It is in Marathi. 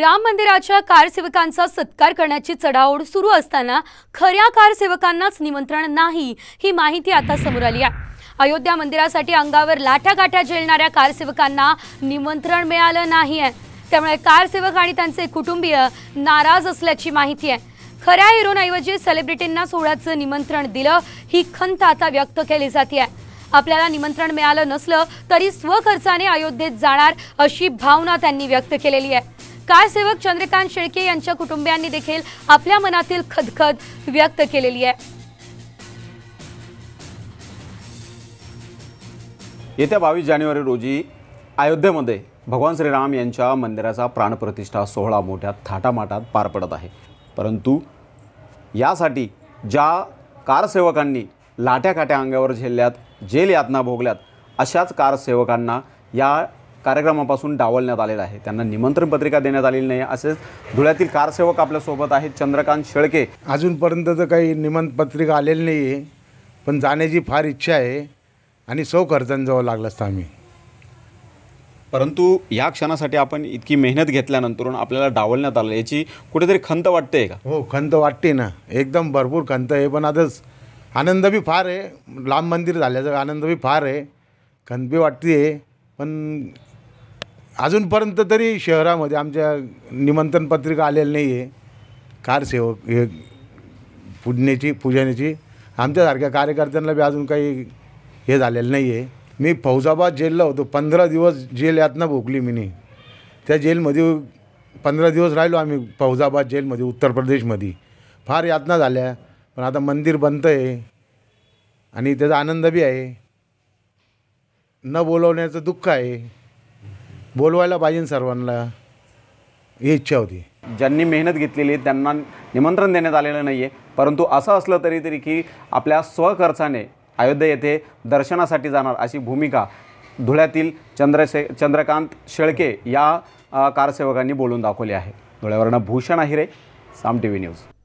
राम मंदिराच्या कारसेवकांचा सत्कार करण्याची चढाओढ सुरू असताना खऱ्या कारसेवकांनाच निमंत्रण नाही ही माहिती आता समोर आली आहे अयोध्या मंदिरासाठी अंगावर गाठ्या झेलणाऱ्या कारसेवकांना निमंत्रण मिळालं नाही आहे त्यामुळे कारसेवक आणि त्यांचे कुटुंबीय नाराज असल्याची माहिती आहे खऱ्या हिरोनऐवजी सेलिब्रिटींना सोहळ्याचं निमंत्रण दिलं ही खंत आता व्यक्त केली जाते आहे आपल्याला निमंत्रण मिळालं नसलं तरी स्वखर्चाने अयोध्येत जाणार अशी भावना त्यांनी व्यक्त केलेली आहे कारसेवक सेवक चंद्रकांत शेळके यांच्या कुटुंबियांनी देखील आपल्या मनातील खदखद व्यक्त केलेली आहे येत्या बावीस जानेवारी रोजी अयोध्येमध्ये भगवान श्रीराम यांच्या मंदिराचा प्राणप्रतिष्ठा सोहळा मोठ्या थाटामाटात पार पडत आहे परंतु यासाठी ज्या कारसेवकांनी लाट्याकाट्या अंगावर झेलल्यात जेल यातना भोगल्यात अशाच कारसेवकांना या कार्यक्रमापासून डावलण्यात आलेला आहे त्यांना निमंत्रण पत्रिका देण्यात आलेली नाही असेच धुळ्यातील कारसेवक आपल्यासोबत आहेत चंद्रकांत शेळके अजूनपर्यंत तर काही निमंत्रण पत्रिका आलेली नाही आहे पण जाण्याची फार इच्छा आहे आणि सौ खर्चांजवळ लागलं असतं आम्ही परंतु या क्षणासाठी आपण इतकी मेहनत घेतल्यानंतर आपल्याला डावलण्यात आलं याची कुठेतरी खंत वाटते का हो खंत वाटते ना एकदम भरपूर खंत आहे पण आताच आनंद बी फार आहे लांब मंदिर झाल्याचा आनंद बी फार आहे खंत बी वाटते पण अजूनपर्यंत तरी शहरामध्ये आमच्या निमंत्रण पत्रिका आलेली नाही आहे कारसेवक हे पुजण्याची पूजण्याची आमच्यासारख्या कार्यकर्त्यांना बी अजून काही हे झालेलं नाही आहे मी फौजाबाद जेलला होतो पंधरा दिवस जेल यातनं भोकली मी त्या जेलमध्ये पंधरा दिवस राहिलो आम्ही फौजाबाद जेलमध्ये उत्तर प्रदेशमध्ये फार यातना झाल्या पण आता मंदिर बनतं आहे आणि त्याचा आनंद बी आहे न बोलवण्याचं दुःख आहे बोलवायला पाहिजे सर्वांना ही इच्छा होती ज्यांनी मेहनत घेतलेली त्यांना निमंत्रण देण्यात आलेलं नाही आहे परंतु असं असलं तरी तरी की आपल्या स्वखर्चाने अयोध्या येथे दर्शनासाठी जाणार अशी भूमिका धुळ्यातील चंद्रशे चंद्रकांत शेळके या कारसेवकांनी बोलून दाखवली आहे धुळ्यावरनं Bhushan Ahire Saam T V news